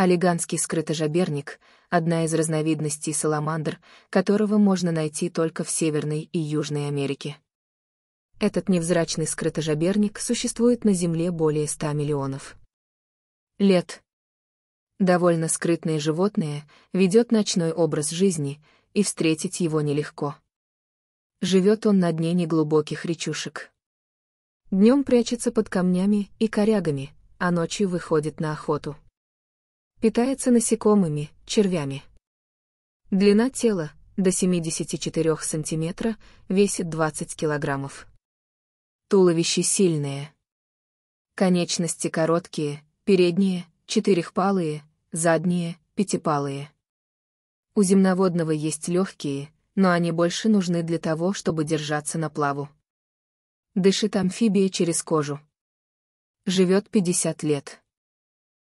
Олиганский скрытожаберник — одна из разновидностей саламандр, которого можно найти только в Северной и Южной Америке. Этот невзрачный скрытожаберник существует на Земле более 100 миллионов лет. Довольно скрытное животное ведет ночной образ жизни, и встретить его нелегко. Живет он на дне неглубоких речушек. Днем прячется под камнями и корягами, а ночью выходит на охоту. Питается насекомыми, червями. Длина тела – до 74 см, весит 20 кг. Туловище сильное. Конечности короткие, передние, четырехпалые, задние, пятипалые. У земноводного есть легкие, но они больше нужны для того, чтобы держаться на плаву. Дышит амфибия через кожу. Живет 50 лет.